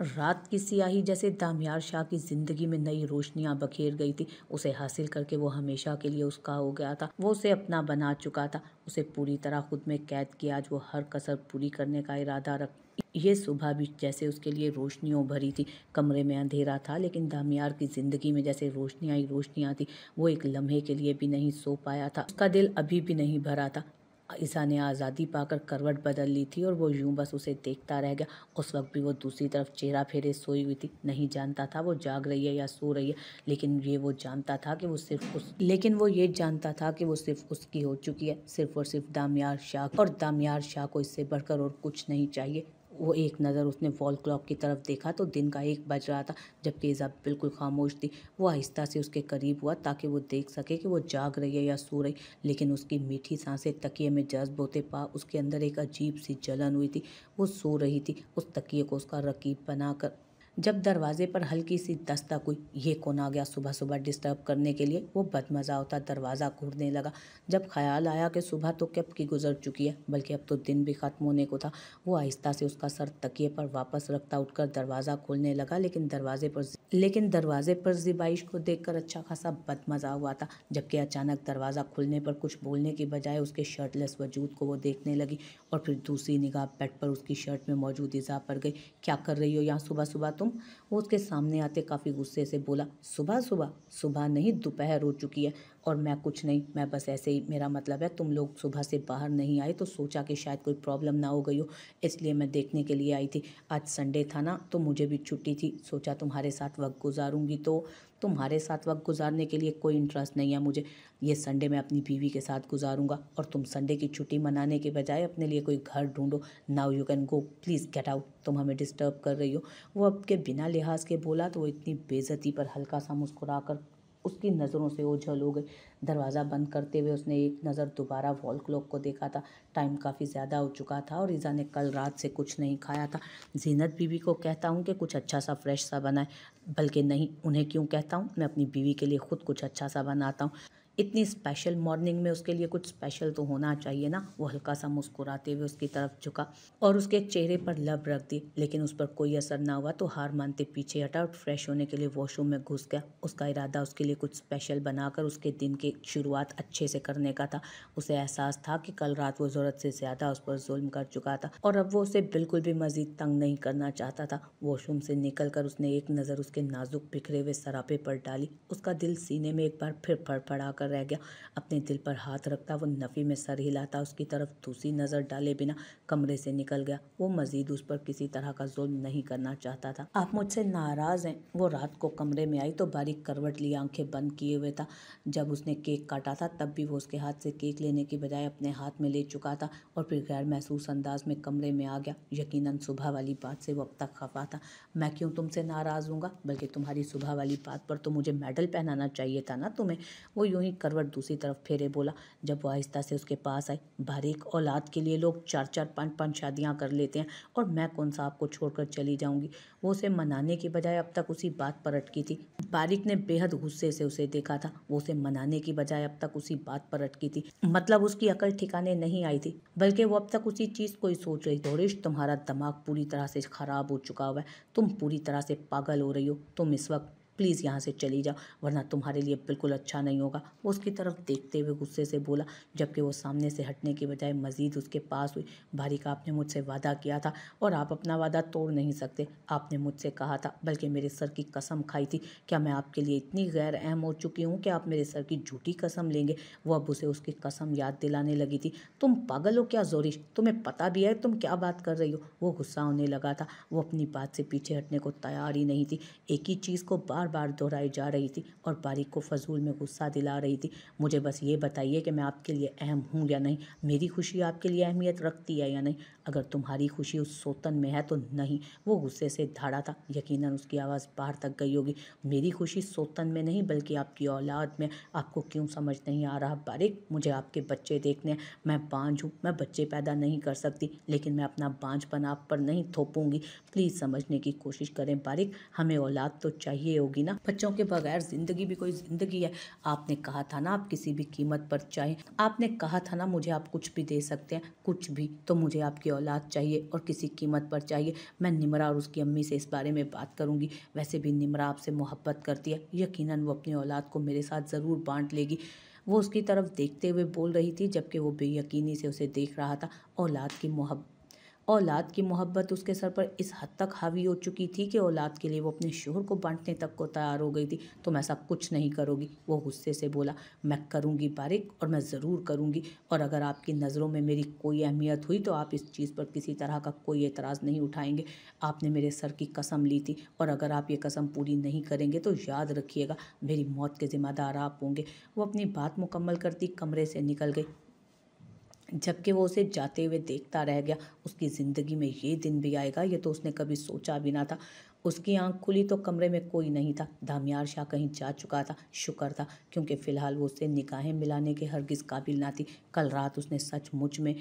रात की सियाही जैसे दामियार शाह की ज़िंदगी में नई रोशनियां बखेर गई थी उसे हासिल करके वो हमेशा के लिए उसका हो गया था वो उसे अपना बना चुका था उसे पूरी तरह खुद में कैद किया आज वो हर कसर पूरी करने का इरादा रख ये सुबह भी जैसे उसके लिए रोशनियों भरी थी कमरे में अंधेरा था लेकिन दामियार की ज़िंदगी में जैसे रोशनियाँ ही रोशनियाँ थी वो एक लम्हे के लिए भी नहीं सो पाया था उसका दिल अभी भी नहीं भरा था ईसा ने आज़ादी पाकर करवट बदल ली थी और वो यूं बस उसे देखता रह गया उस वक्त भी वो दूसरी तरफ चेहरा फेरे सोई हुई थी नहीं जानता था वो जाग रही है या सो रही है लेकिन ये वो जानता था कि वो सिर्फ उस लेकिन वो ये जानता था कि वो सिर्फ उसकी हो चुकी है सिर्फ और सिर्फ दामियार शाह और दामियार शाह को इससे बढ़कर और कुछ नहीं चाहिए वो एक नज़र उसने वॉल क्लॉक की तरफ देखा तो दिन का एक बज रहा था जबकि ईज़ा बिल्कुल खामोश थी वो आहिस्ता से उसके करीब हुआ ताकि वो देख सके कि वो जाग रही है या सो रही लेकिन उसकी मीठी सांसें तकिए में जज्ब होते पा उसके अंदर एक अजीब सी जलन हुई थी वो सो रही थी उस तकिए को उसका रकीब बनाकर जब दरवाजे पर हल्की सी दस्तक हुई ये कौन आ गया सुबह सुबह डिस्टर्ब करने के लिए वो बदमज़ा होता दरवाज़ा घूरने लगा जब ख्याल आया कि सुबह तो कब की गुजर चुकी है बल्कि अब तो दिन भी ख़त्म होने को था वो आहिस्ता से उसका सर तकिए पर वापस रखता उठकर दरवाज़ा खोलने लगा लेकिन दरवाजे पर लेकिन दरवाजे पर जिबाइश को देख अच्छा खासा बदमज़ा हुआ था जबकि अचानक दरवाज़ा खुलने पर कुछ बोलने के बजाय उसके शर्टलेस वजूद को वो देखने लगी और फिर दूसरी निगाह पेट पर उसकी शर्ट में मौजूद इज़ा पर गई क्या कर रही हो यहाँ सुबह सुबह तो तुम वो उसके सामने आते काफ़ी गुस्से से बोला सुबह सुबह सुबह नहीं दोपहर हो चुकी है और मैं कुछ नहीं मैं बस ऐसे ही मेरा मतलब है तुम लोग सुबह से बाहर नहीं आए तो सोचा कि शायद कोई प्रॉब्लम ना हो गई हो इसलिए मैं देखने के लिए आई थी आज संडे था ना तो मुझे भी छुट्टी थी सोचा तुम्हारे साथ वक्त गुजारूंगी तो तुम्हारे साथ वक्त गुजारने के लिए कोई इंटरेस्ट नहीं है मुझे ये संडे मैं अपनी बीवी के साथ गुजारूंगा और तुम संडे की छुट्टी मनाने के बजाय अपने लिए कोई घर ढूंढो now you can go please get out तुम हमें डिस्टर्ब कर रही हो वो अब के बिना लिहाज के बोला तो वो इतनी बेज़ती पर हल्का सा मुस्कुरा कर उसकी नज़रों से ओझल हो गई दरवाज़ा बंद करते हुए उसने एक नज़र दोबारा वॉल क्लॉक को देखा था टाइम काफ़ी ज़्यादा हो चुका था और ईज़ा ने कल रात से कुछ नहीं खाया था जीनत बीवी को कहता हूँ कि कुछ अच्छा सा फ्रेश सा बनाए बल्कि नहीं उन्हें क्यों कहता हूँ मैं अपनी बीवी के लिए ख़ुद कुछ अच्छा सा बनाता हूँ इतनी स्पेशल मॉर्निंग में उसके लिए कुछ स्पेशल तो होना चाहिए ना वो हल्का सा मुस्कुराते हुए उसकी तरफ झुका और उसके चेहरे पर लब रख दी लेकिन उस पर कोई असर ना हुआ तो हार मानते पीछे हटा और फ्रेश होने के लिए वॉशरूम में घुस गया उसका इरादा उसके लिए कुछ स्पेशल बनाकर उसके दिन की शुरुआत अच्छे से करने का था उसे एहसास था कि कल रात वो ज़रूरत से ज़्यादा उस पर जुल्म कर चुका था और अब वो उसे बिल्कुल भी मज़ीद तंग नहीं करना चाहता था वॉशरूम से निकल कर उसने एक नज़र उसके नाजुक बिखरे हुए सरापे पर डाली उसका दिल सीने में एक बार फिर फड़फड़ा कर कर रह गया अपने दिल पर हाथ रखता वो नफ़ी में सर हिलाता उसकी तरफ दूसरी नज़र डाले बिना कमरे से निकल गया वो मज़ीद उस पर किसी तरह का जुल्म नहीं करना चाहता था आप मुझसे नाराज़ हैं वो रात को कमरे में आई तो बारीक करवट लिए आंखें बंद किए हुए था जब उसने केक काटा था तब भी वो उसके हाथ से केक लेने के बजाय अपने हाथ में ले चुका था और फिर गैर महसूस अंदाज में कमरे में आ गया यकीन सुबह वाली बात से वो अब तक खफा था मैं क्यों तुमसे नाराज़ हूँगा बल्कि तुम्हारी सुबह वाली बात पर तो मुझे मेडल पहनाना चाहिए था ना तुम्हें वो यूँ ही करवट दूसरी तरफ फेरे बोला जब वो आहिस्ता से उसके पास आई बारीक औलाद के लिए लोग चार चार पांच पांच शादियां कर लेते हैं और मैं कौन सा आपको छोड़कर चली जाऊंगी वो उसे मनाने के बजाय अब तक उसी बात पर अटकी थी बारीक ने बेहद गुस्से से उसे देखा था वो उसे मनाने की बजाय अब तक उसी बात पर अटकी थी मतलब उसकी अकल ठिकाने नहीं आई थी बल्कि वो अब तक उसी चीज़ को ही सोच रही थोड़िश तुम्हारा दिमाग पूरी तरह से ख़राब हो चुका हुआ है तुम पूरी तरह से पागल हो रही हो तुम इस वक्त प्लीज़ यहाँ से चली जाओ वरना तुम्हारे लिए बिल्कुल अच्छा नहीं होगा वो उसकी तरफ देखते हुए गुस्से से बोला जबकि वो सामने से हटने के बजाय मज़ीद उसके पास हुई बारिक आपने मुझसे वादा किया था और आप अपना वादा तोड़ नहीं सकते आपने मुझसे कहा था बल्कि मेरे सर की कसम खाई थी क्या मैं आपके लिए इतनी गैर अहम हो चुकी हूँ कि आप मेरे सर की झूठी कसम लेंगे वो अब उसे उसकी कसम याद दिलाने लगी थी तुम पागल हो क्या जोरिश तुम्हें पता भी है तुम क्या बात कर रही हो वो गुस्सा होने लगा था वो अपनी बात से पीछे हटने को तैयार ही नहीं थी एक ही चीज़ को बार बार बार दोहराई जा रही थी और बारिक को फजूल में गुस्सा दिला रही थी मुझे बस ये बताइए कि मैं आपके लिए अहम हूँ या नहीं मेरी खुशी आपके लिए अहमियत रखती है या नहीं अगर तुम्हारी खुशी उस सोतन में है तो नहीं वो गुस्से से धाड़ा था यकीन उसकी आवाज़ बाहर तक गई होगी मेरी खुशी सोतन में नहीं बल्कि आपकी औलाद में आपको क्यों समझ नहीं आ रहा बारिक मुझे आपके बच्चे देखने मैं बांझ हूँ मैं बच्चे पैदा नहीं कर सकती लेकिन मैं अपना बांझपन आप पर नहीं थोपूंगी प्लीज़ समझने की कोशिश करें बारिक हमें औलाद तो चाहिए होगी होगी ना बच्चों के बगैर जिंदगी भी कोई जिंदगी है आपने कहा था ना आप किसी भी कीमत पर चाहे आपने कहा था ना मुझे आप कुछ भी दे सकते हैं कुछ भी तो मुझे आपकी औलाद चाहिए और किसी कीमत पर चाहिए मैं निमरा और उसकी अम्मी से इस बारे में बात करूँगी वैसे भी निमरा आपसे मोहब्बत करती है यकीन वो अपनी औलाद को मेरे साथ ज़रूर बांट लेगी वो उसकी तरफ देखते हुए बोल रही थी जबकि वो बेयकीनी से उसे देख रहा था औलाद की मोहब्बत औलाद की मोहब्बत उसके सर पर इस हद तक हावी हो चुकी थी कि औलाद के लिए वो अपने शोहर को बांटने तक को तैयार हो गई थी तुम ऐसा कुछ नहीं करोगी वो गुस्से से बोला मैं करूँगी बारिक और मैं ज़रूर करूँगी और अगर आपकी नज़रों में मेरी कोई अहमियत हुई तो आप इस चीज़ पर किसी तरह का कोई एतराज़ नहीं उठाएंगे आपने मेरे सर की कसम ली थी और अगर आप ये कसम पूरी नहीं करेंगे तो याद रखिएगा मेरी मौत के ज़िम्मेदार आप होंगे वो अपनी बात मुकम्मल करती कमरे से निकल गई जबकि वो उसे जाते हुए देखता रह गया उसकी ज़िंदगी में ये दिन भी आएगा ये तो उसने कभी सोचा भी ना था उसकी आंख खुली तो कमरे में कोई नहीं था दामियार शाह कहीं जा चुका था शुक्र था क्योंकि फ़िलहाल वो उससे निकाहें मिलाने के हरगिज़ काबिल ना थी कल रात उसने सचमुच में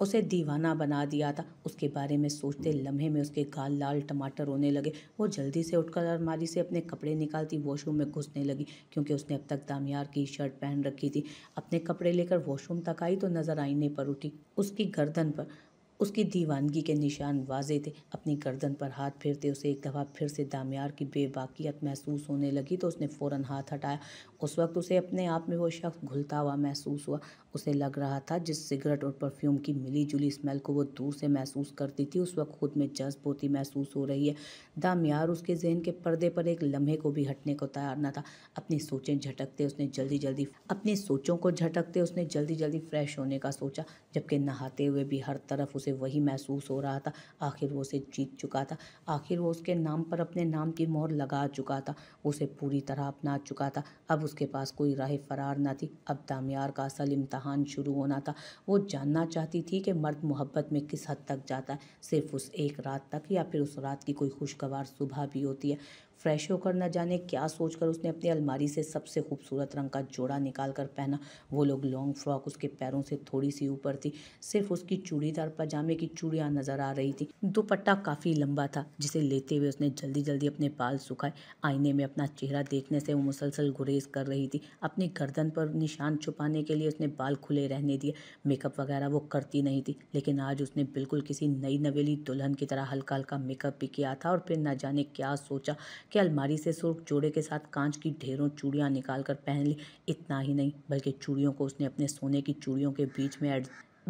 उसे दीवाना बना दिया था उसके बारे में सोचते लम्हे में उसके गाल लाल टमाटर होने लगे वो जल्दी से उठकर अलमारी से अपने कपड़े निकालती वॉशरूम में घुसने लगी क्योंकि उसने अब तक दामियार की शर्ट पहन रखी थी अपने कपड़े लेकर वॉशरूम तक आई तो नज़र आईने पर उठी उसकी गर्दन पर उसकी दीवानगी के निशान वाजे थे अपनी गर्दन पर हाथ फेरते उसे एक दफ़ा फिर से दामियार की बेबाकियत महसूस होने लगी तो उसने फ़ौरन हाथ हटाया उस वक्त उसे अपने आप में वो शख्स घुलता हुआ महसूस हुआ उसे लग रहा था जिस सिगरेट और परफ्यूम की मिली जुली स्मेल को वो दूर से महसूस करती थी उस वक्त खुद में जज्ब होती महसूस हो रही है दामियार उसके जहन के पर्दे पर एक लम्हे को भी हटने को तैयार ना था अपनी सोचें झटकते उसने जल्दी जल्दी अपनी सोचों को झटकते उसने जल्दी जल्दी फ्रेश होने का सोचा जबकि नहाते हुए भी हर तरफ उसे वही महसूस हो रहा था आखिर वो उसे जीत चुका था आखिर वो उसके नाम पर अपने नाम की मोहर लगा चुका था उसे पूरी तरह अपना चुका था अब उसके पास कोई राह फरार ना थी अब दामियार का असल इम्तहान शुरू होना था वो जानना चाहती थी कि मर्द मोहब्बत में किस हद तक जाता है सिर्फ उस एक रात तक या फिर उस रात की कोई खुशगवार सुबह भी होती है फ्रेश होकर न जाने क्या सोचकर उसने अपनी अलमारी से सबसे खूबसूरत रंग का जोड़ा निकाल कर पहना वो लोग लॉन्ग फ्रॉक उसके पैरों से थोड़ी सी ऊपर थी सिर्फ उसकी चूड़ीदार पजामे की चूड़ियाँ नजर आ रही थी दुपट्टा काफ़ी लंबा था जिसे लेते हुए उसने जल्दी जल्दी अपने बाल सुखाए आईने में अपना चेहरा देखने से वो मुसलसल गुरेज कर रही थी अपनी गर्दन पर निशान छुपाने के लिए उसने बाल खुले रहने दिए मेकअप वगैरह वो करती नहीं थी लेकिन आज उसने बिल्कुल किसी नई नवेली दुल्हन की तरह हल्का हल्का मेकअप भी किया था और फिर न जाने क्या सोचा कि अलमारी से सुर्ख जोड़े के साथ कांच की ढेरों चूड़ियाँ निकाल कर पहन ली इतना ही नहीं बल्कि चूड़ियों को उसने अपने सोने की चूड़ियों के बीच में एड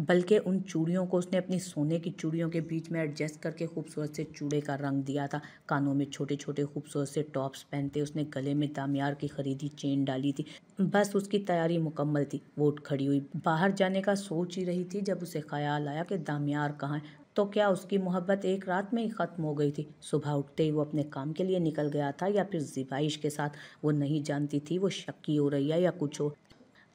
बल्कि उन चूड़ियों को उसने अपनी सोने की चूड़ियों के बीच में एडजस्ट करके खूबसूरत से चूड़े का रंग दिया था कानों में छोटे छोटे खूबसूरत से टॉप्स पहनते उसने गले में दामियार की खरीदी चेन डाली थी बस उसकी तैयारी मुकम्मल थी वोट खड़ी हुई बाहर जाने का सोच ही रही थी जब उसे ख्याल आया कि दामियार कहाँ तो क्या उसकी मोहब्बत एक रात में ही ख़त्म हो गई थी सुबह उठते ही वो अपने काम के लिए निकल गया था या फिर जिबाइश के साथ वो नहीं जानती थी वो शक्की हो रही है या कुछ हो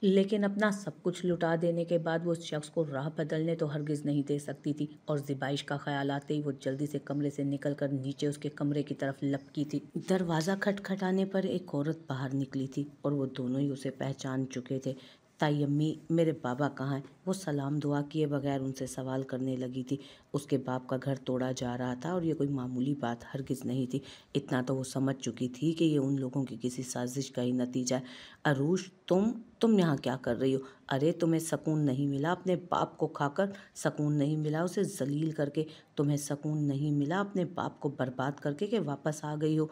लेकिन अपना सब कुछ लुटा देने के बाद वो शख्स को राह बदलने तो हरगिज़ नहीं दे सकती थी और जिबाइश का ख्याल आते ही वो जल्दी से कमरे से निकल कर नीचे उसके कमरे की तरफ लपकी थी दरवाज़ा खटखटाने पर एक औरत बाहर निकली थी और वो दोनों ही उसे पहचान चुके थे ताई अम्मी मेरे बाबा कहाँ हैं वो सलाम दुआ किए बगैर उनसे सवाल करने लगी थी उसके बाप का घर तोड़ा जा रहा था और ये कोई मामूली बात हरगिज़ नहीं थी इतना तो वो समझ चुकी थी कि ये उन लोगों की किसी साजिश का ही नतीजा है अरूश तुम तुम यहाँ क्या कर रही हो अरे तुम्हें सकून नहीं मिला अपने बाप को खाकर सकून नहीं मिला उसे जलील करके तुम्हें सकून नहीं मिला अपने बाप को बर्बाद करके कि वापस आ गई हो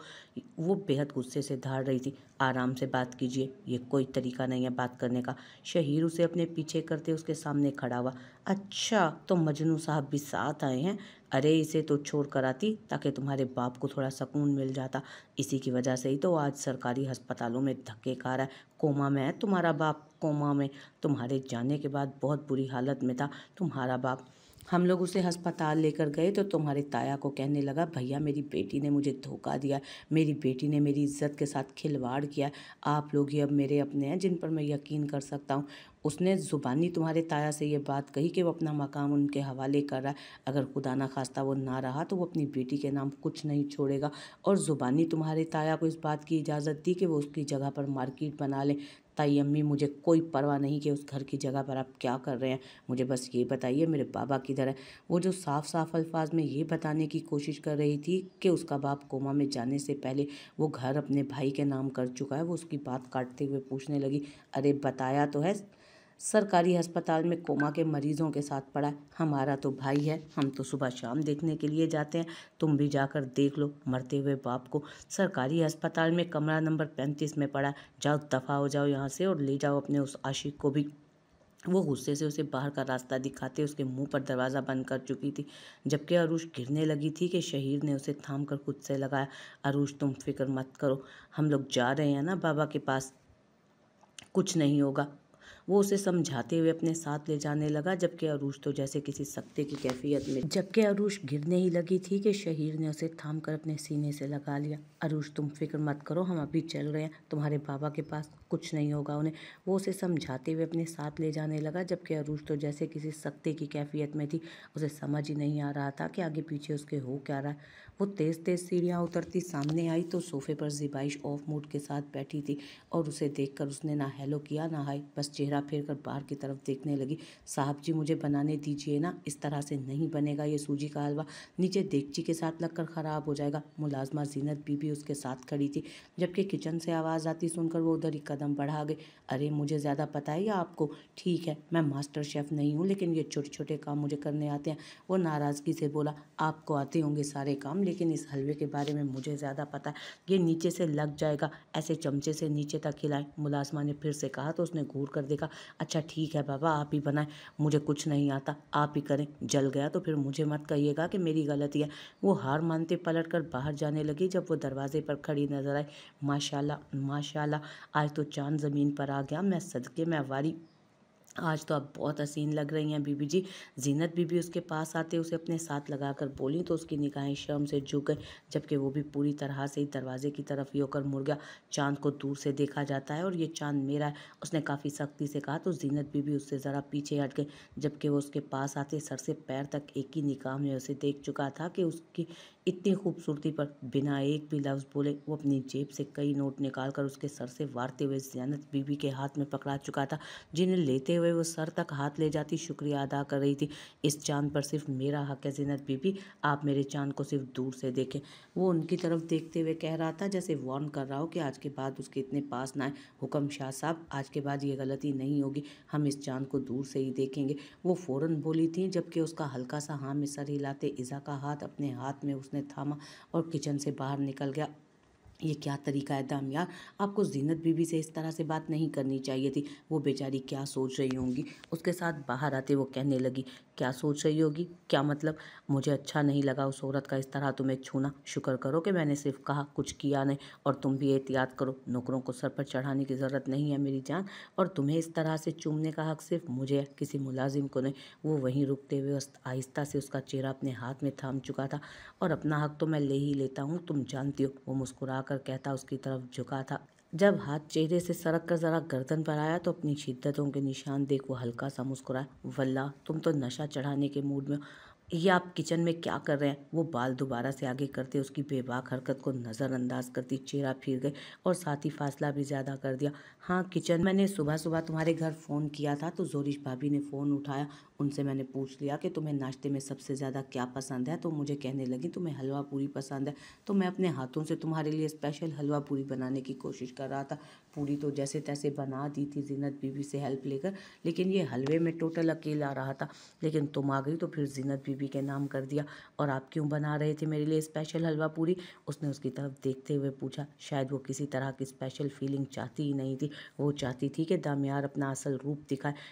वो बेहद गुस्से से धार रही थी आराम से बात कीजिए ये कोई तरीका नहीं है बात करने का शहीर उसे अपने पीछे करते उसके सामने खड़ा हुआ अच्छा तो मजनू साहब भी साथ आए हैं अरे इसे तो छोड़ कर आती ताकि तुम्हारे बाप को थोड़ा सुकून मिल जाता इसी की वजह से ही तो आज सरकारी अस्पतालों में धक्के खा रहा है कोमा में है तुम्हारा बाप कोमा में तुम्हारे जाने के बाद बहुत बुरी हालत में था तुम्हारा बाप हम लोग उसे अस्पताल लेकर गए तो तुम्हारे ताया को कहने लगा भैया मेरी बेटी ने मुझे धोखा दिया मेरी बेटी ने मेरी इज्जत के साथ खिलवाड़ किया आप लोग ही अब मेरे अपने हैं जिन पर मैं यकीन कर सकता हूँ उसने ज़ुबानी तुम्हारे ताया से ये बात कही कि वो अपना मकाम उनके हवाले कर रहा है अगर खुदा ना खास्ता वो ना रहा तो वो अपनी बेटी के नाम कुछ नहीं छोड़ेगा और ज़ुबानी तुम्हारे ताया को इस बात की इजाज़त दी कि वो उसकी जगह पर मार्केट बना लें ताई अम्मी मुझे कोई परवाह नहीं कि उस घर की जगह पर आप क्या कर रहे हैं मुझे बस ये बताइए मेरे बाबा किधर है वो जो साफ साफ अल्फाज में ये बताने की कोशिश कर रही थी कि उसका बाप कोमा में जाने से पहले वो घर अपने भाई के नाम कर चुका है वो उसकी बात काटते हुए पूछने लगी अरे बताया तो है सरकारी अस्पताल में कोमा के मरीज़ों के साथ पड़ा है हमारा तो भाई है हम तो सुबह शाम देखने के लिए जाते हैं तुम भी जाकर देख लो मरते हुए बाप को सरकारी अस्पताल में कमरा नंबर पैंतीस में पड़ा जाओ दफ़ा हो जाओ यहाँ से और ले जाओ अपने उस आशिक को भी वो गुस्से से उसे बाहर का रास्ता दिखाते उसके मुंह पर दरवाज़ा बंद कर चुकी थी जबकि अरूष गिरने लगी थी कि शहीर ने उसे थाम कर खुद से लगाया अरूष तुम फिक्र मत करो हम लोग जा रहे हैं ना बाबा के पास कुछ नहीं होगा वो उसे समझाते हुए अपने साथ ले जाने लगा जबकि अरूज तो जैसे किसी सख्ते की कैफियत में जबकि अरूज गिरने ही लगी थी कि शहीर ने उसे थाम कर अपने सीने से लगा लिया अरूज तुम फिक्र मत करो हम अभी चल रहे हैं तुम्हारे बाबा के पास कुछ नहीं होगा उन्हें वो उसे समझाते हुए अपने साथ ले जाने लगा जबकि अरूज तो जैसे किसी सख्ते की कैफियत में थी उसे समझ ही नहीं आ रहा था कि आगे पीछे उसके हो क्या रहा वो तेज़ तेज़ सीढ़ियाँ उतरती सामने आई तो सोफे पर जिबाइश ऑफ मूड के साथ बैठी थी और उसे देखकर उसने ना हेलो किया ना हाई बस चेहरा फेर कर बाहर की तरफ देखने लगी साहब जी मुझे बनाने दीजिए ना इस तरह से नहीं बनेगा ये सूजी का हलवा नीचे देगची के साथ लगकर ख़राब हो जाएगा मुलाजमा जीनत बीबी उसके साथ खड़ी थी जबकि किचन से आवाज़ आती सुनकर वो उधर ही कदम बढ़ा गए अरे मुझे ज़्यादा पता है या आपको ठीक है मैं मास्टर शेफ़ नहीं हूँ लेकिन ये छोटे छोटे काम मुझे करने आते हैं वो नाराज़गी से बोला आपको आते होंगे सारे काम लेकिन इस हलवे के बारे में मुझे ज़्यादा पता है ये नीचे से लग जाएगा ऐसे चमचे से नीचे तक खिलाएं मुलाजमा ने फिर से कहा तो उसने घूर कर देखा अच्छा ठीक है बाबा आप ही बनाएं मुझे कुछ नहीं आता आप ही करें जल गया तो फिर मुझे मत कहिएगा कि मेरी गलती है वो हार मानते पलट कर बाहर जाने लगी जब वो दरवाजे पर खड़ी नजर आई माशाल्लाह माशाल्लाह आज तो चांद ज़मीन पर आ गया मैं सदके मैं वारी आज तो आप बहुत हसीन लग रही हैं बीबी जी जीनत बीबी उसके पास आते उसे अपने साथ लगाकर बोली तो उसकी निगाहें शर्म से झुक गई जबकि वो भी पूरी तरह से ही दरवाजे की तरफ ही होकर मुड़ गया चांद को दूर से देखा जाता है और ये चांद मेरा है उसने काफ़ी सख्ती से कहा तो जीनत बीबी उससे ज़रा पीछे हट गई जबकि वो उसके पास आते सर से पैर तक एक ही निकाह में उसे देख चुका था कि उसकी इतनी खूबसूरती पर बिना एक भी लफ्ज़ बोले वो अपनी जेब से कई नोट निकाल कर उसके सर से वारते हुए जियानत बीबी के हाथ में पकड़ा चुका था जिन्हें लेते हुए वो सर तक हाथ ले जाती शुक्रिया अदा कर रही थी इस चांद पर सिर्फ मेरा हक है जिनत बीबी आप मेरे चांद को सिर्फ दूर से देखें वो उनकी तरफ देखते हुए कह रहा था जैसे वार्न कर रहा हो कि आज के बाद उसके इतने पास ना आए हुक्म शाह साहब आज के बाद ये गलती नहीं होगी हम इस चांद को दूर से ही देखेंगे वो फ़ौरन बोली थी जबकि उसका हल्का सा हाँ में सर हिलाते ईज़ा का हाथ अपने हाथ में उस उसने थामा और किचन से बाहर निकल गया ये क्या तरीका है दम यार आपको जीनत बीबी से इस तरह से बात नहीं करनी चाहिए थी वो बेचारी क्या सोच रही होंगी उसके साथ बाहर आते वो कहने लगी क्या सोच रही होगी क्या मतलब मुझे अच्छा नहीं लगा उस औरत का इस तरह तुम्हें छूना शुक्र करो कि मैंने सिर्फ कहा कुछ किया नहीं और तुम भी एहतियात करो नौकरों को सर पर चढ़ाने की ज़रूरत नहीं है मेरी जान और तुम्हें इस तरह से चूमने का हक सिर्फ मुझे किसी मुलाजिम को नहीं वो वहीं रुकते हुए आहिस्ता से उसका चेहरा अपने हाथ में थाम चुका था और अपना हक तो मैं ले ही लेता हूँ तुम जानती हो वो मुस्कुरा कर कहता उसकी तरफ झुका था जब हाथ चेहरे से सरक कर जरा गर्दन पर आया तो अपनी शिद्दतों के निशान देख वो हल्का सा मुस्कुराया वल्ला तुम तो नशा चढ़ाने के मूड में ये आप किचन में क्या कर रहे हैं वो बाल दोबारा से आगे करते उसकी बेबाक हरकत को नज़रअंदाज करती चेहरा फिर गए और साथ ही फासला भी ज़्यादा कर दिया हाँ किचन मैंने सुबह सुबह तुम्हारे घर फ़ोन किया था तो जोरिश भाभी ने फ़ोन उठाया उनसे मैंने पूछ लिया कि तुम्हें नाश्ते में सबसे ज़्यादा क्या पसंद है तो मुझे कहने लगी तुम्हें हलवा पूरी पसंद है तो मैं अपने हाथों से तुम्हारे लिए स्पेशल हलवा पूरी बनाने की कोशिश कर रहा था पूरी तो जैसे तैसे बना दी थी जीनत बीबी से हेल्प लेकर लेकिन ये हलवे में टोटल अकेला आ रहा था लेकिन तुम आ गई तो फिर जीनत बीबी के नाम कर दिया और आप क्यों बना रहे थे मेरे लिए स्पेशल हलवा पूरी उसने उसकी तरफ देखते हुए पूछा शायद वो किसी तरह की स्पेशल फीलिंग चाहती ही नहीं थी वो चाहती थी कि दामियार अपना असल रूप दिखाए